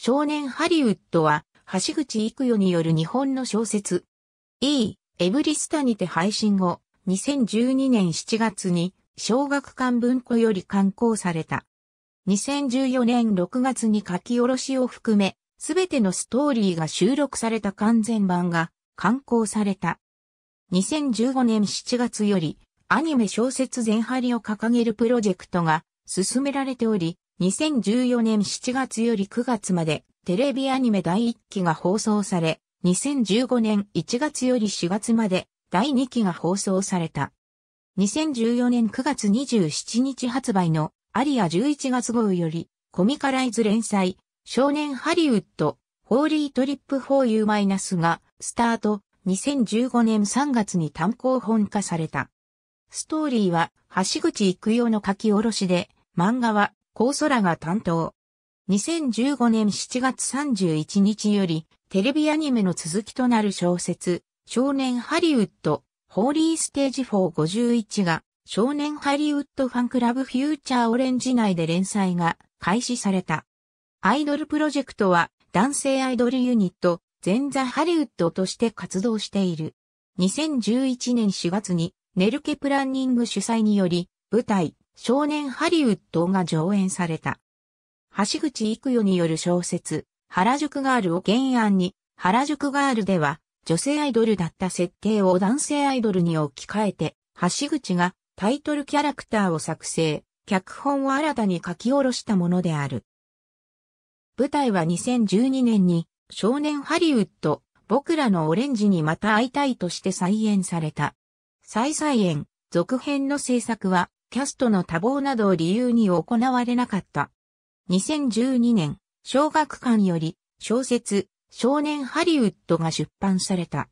少年ハリウッドは、橋口育代による日本の小説。E、エブリスタにて配信後、2012年7月に、小学館文庫より刊行された。2014年6月に書き下ろしを含め、すべてのストーリーが収録された完全版が刊行された。2015年7月より、アニメ小説全張りを掲げるプロジェクトが進められており、2014年7月より9月までテレビアニメ第1期が放送され、2015年1月より4月まで第2期が放送された。2014年9月27日発売のアリア11月号よりコミカライズ連載少年ハリウッドホーリートリップ 4U- がスタート2015年3月に単行本化された。ストーリーは橋口育代の書き下ろしで漫画はソラが担当。2015年7月31日より、テレビアニメの続きとなる小説、少年ハリウッド、ホーリーステージ451が、少年ハリウッドファンクラブフューチャーオレンジ内で連載が開始された。アイドルプロジェクトは、男性アイドルユニット、全座ハリウッドとして活動している。2011年4月に、ネルケプランニング主催により、舞台、少年ハリウッドが上演された。橋口育代による小説、原宿ガールを原案に、原宿ガールでは、女性アイドルだった設定を男性アイドルに置き換えて、橋口がタイトルキャラクターを作成、脚本を新たに書き下ろしたものである。舞台は2012年に少年ハリウッド、僕らのオレンジにまた会いたいとして再演された。再再演、続編の制作はキャストの多忙などを理由に行われなかった。2012年、小学館より小説、少年ハリウッドが出版された。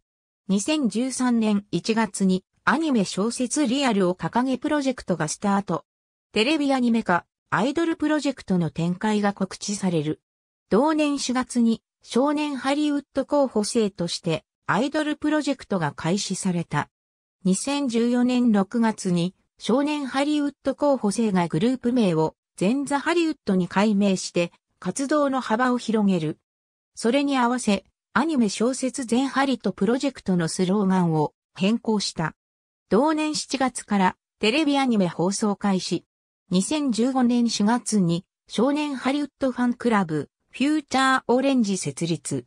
2013年1月にアニメ小説リアルを掲げプロジェクトがスタート。テレビアニメ化、アイドルプロジェクトの展開が告知される。同年4月に少年ハリウッド候補生としてアイドルプロジェクトが開始された。2014年6月に少年ハリウッド候補生がグループ名を全座ハリウッドに改名して活動の幅を広げる。それに合わせ、アニメ小説全ハリとプロジェクトのスローガンを変更した。同年7月からテレビアニメ放送開始。2015年4月に少年ハリウッドファンクラブフューチャーオレンジ設立。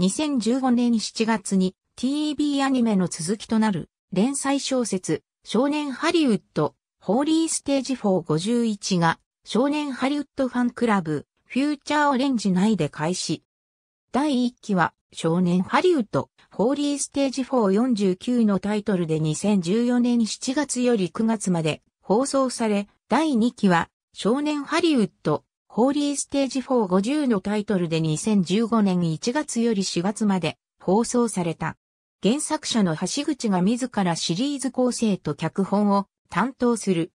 2015年7月に TV アニメの続きとなる連載小説少年ハリウッド、ホーリーステージ451が、少年ハリウッドファンクラブ、フューチャーオレンジ内で開始。第1期は、少年ハリウッド、ホーリーステージ449のタイトルで2014年7月より9月まで放送され、第2期は、少年ハリウッド、ホーリーステージ450のタイトルで2015年1月より4月まで放送された。原作者の橋口が自らシリーズ構成と脚本を担当する。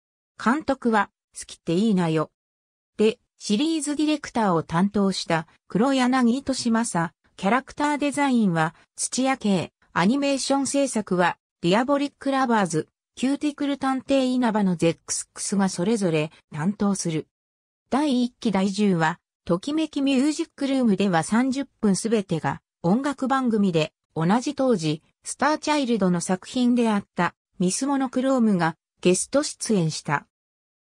監督は、好きっていいなよ。で、シリーズディレクターを担当した黒柳しまさ、キャラクターデザインは土屋系、アニメーション制作はディアボリックラバーズ、キューティクル探偵稲葉のゼックスクスがそれぞれ担当する。第1期第10話、ときめきミュージックルームでは30分すべてが音楽番組で同じ当時、スターチャイルドの作品であったミスモノクロームがゲスト出演した。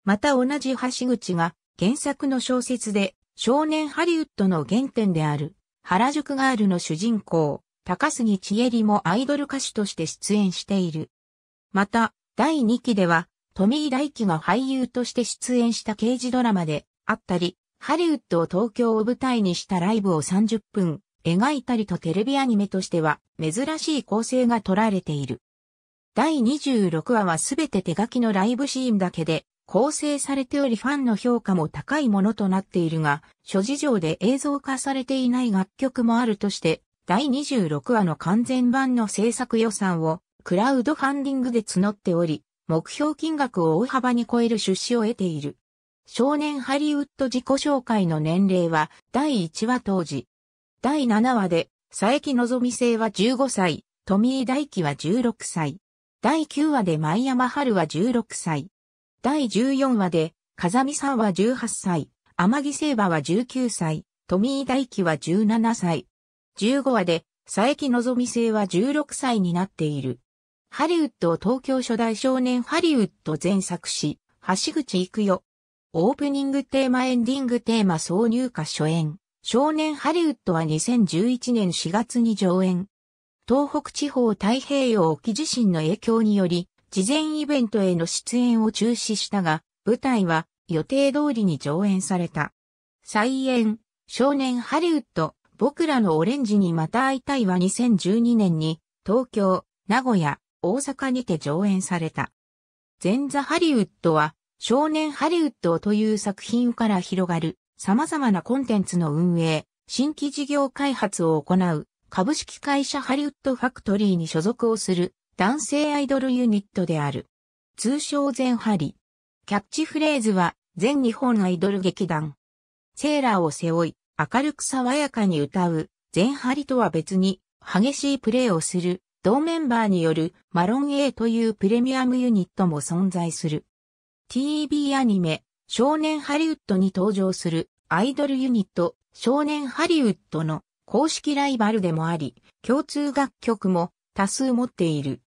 また同じ橋口が原作の小説で少年ハリウッドの原点である原宿ガールの主人公高杉千恵里もアイドル歌手として出演している。また第2期では富井大輝が俳優として出演した刑事ドラマであったり、ハリウッドを東京を舞台にしたライブを30分描いたりとテレビアニメとしては珍しい構成が取られている。第26話はすべて手書きのライブシーンだけで構成されておりファンの評価も高いものとなっているが、諸事情で映像化されていない楽曲もあるとして、第26話の完全版の制作予算をクラウドファンディングで募っており、目標金額を大幅に超える出資を得ている。少年ハリウッド自己紹介の年齢は第1話当時第7話で、佐伯のぞみ星は15歳、富井大輝は16歳。第9話で前山春は16歳。第14話で、風見さんは18歳、天城聖馬は19歳、富井大輝は17歳。15話で、佐伯のぞみ星は16歳になっている。ハリウッドを東京初代少年ハリウッド全作詞、橋口行くよ。オープニングテーマエンディングテーマ挿入歌初演。少年ハリウッドは2011年4月に上演。東北地方太平洋沖地震の影響により、事前イベントへの出演を中止したが、舞台は予定通りに上演された。再演、少年ハリウッド、僕らのオレンジにまた会いたいは2012年に、東京、名古屋、大阪にて上演された。前座ハリウッドは、少年ハリウッドという作品から広がる様々なコンテンツの運営、新規事業開発を行う株式会社ハリウッドファクトリーに所属をする男性アイドルユニットである。通称全ハリ。キャッチフレーズは全日本アイドル劇団。セーラーを背負い、明るく爽やかに歌う、全ハリとは別に激しいプレーをする、同メンバーによるマロン A というプレミアムユニットも存在する。TV アニメ、少年ハリウッドに登場するアイドルユニット、少年ハリウッドの公式ライバルでもあり、共通楽曲も多数持っている。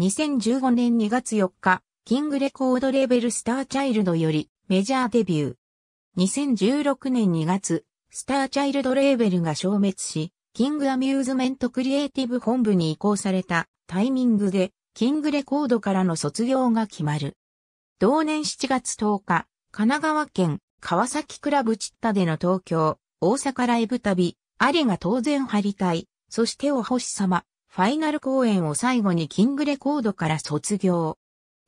2015年2月4日、キングレコードレーベルスターチャイルドよりメジャーデビュー。2016年2月、スターチャイルドレーベルが消滅し、キングアミューズメントクリエイティブ本部に移行されたタイミングで、キングレコードからの卒業が決まる。同年7月10日、神奈川県川崎クラブチッタでの東京、大阪ライブ旅、ありが当然張りたい、そしてお星様、ファイナル公演を最後にキングレコードから卒業。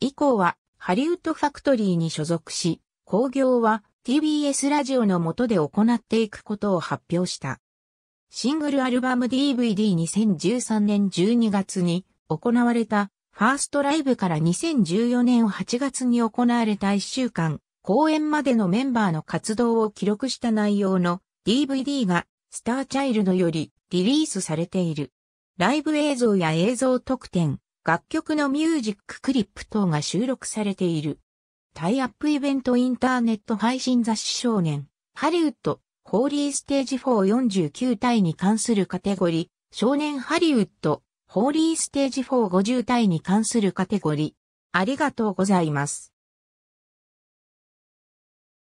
以降は、ハリウッドファクトリーに所属し、興行は TBS ラジオの下で行っていくことを発表した。シングルアルバム DVD2013 年12月に行われたファーストライブから2014年8月に行われた1週間、公演までのメンバーの活動を記録した内容の DVD がスターチャイルドよりリリースされている。ライブ映像や映像特典、楽曲のミュージッククリップ等が収録されている。タイアップイベントインターネット配信雑誌少年、ハリウッド、ホーリーステージ449体に関するカテゴリー、少年ハリウッド、ホーリーステージ450体に関するカテゴリー。ありがとうございます。